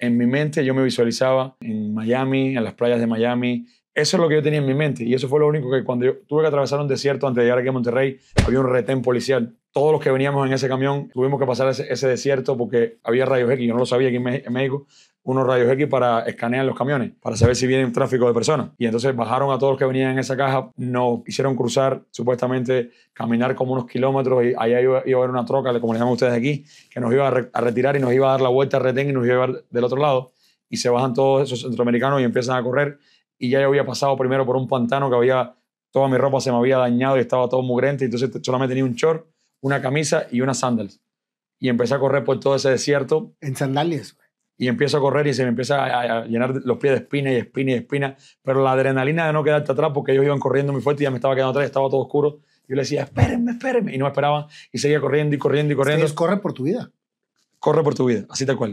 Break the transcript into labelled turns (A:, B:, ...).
A: en mi mente yo me visualizaba en Miami, en las playas de Miami, eso es lo que yo tenía en mi mente y eso fue lo único que cuando yo tuve que atravesar un desierto antes de llegar aquí a Monterrey, había un retén policial. Todos los que veníamos en ese camión tuvimos que pasar ese, desierto porque había rayos X, yo no lo sabía aquí en, México, unos rayos X para escanear los camiones, para saber si viene un tráfico de personas. Y entonces bajaron a todos los que venían en esa caja, nos hicieron cruzar, supuestamente caminar como unos kilómetros y allá iba, a haber una troca, como le llaman ustedes aquí, que nos iba a, retirar y nos iba a dar la vuelta al retén y nos iba a llevar del otro lado. Y se bajan todos esos centroamericanos y empiezan a correr y ya yo había pasado primero por un pantano que había, toda mi ropa se me había dañado y estaba todo mugrente, entonces solamente tenía un short, una camisa y unas sandals. Y empecé a correr por todo ese desierto. En sandalias. Y empiezo a correr y se me empieza a, llenar los pies de espina y espina y espina. Pero la adrenalina de no quedarte atrás, porque ellos iban corriendo muy fuerte y ya me estaba quedando atrás, estaba todo oscuro. Yo le decía, espérenme, espérenme. Y no me esperaban. Y seguía corriendo y corriendo y corriendo. Entonces corre por tu vida. Corre por tu vida, así tal cual.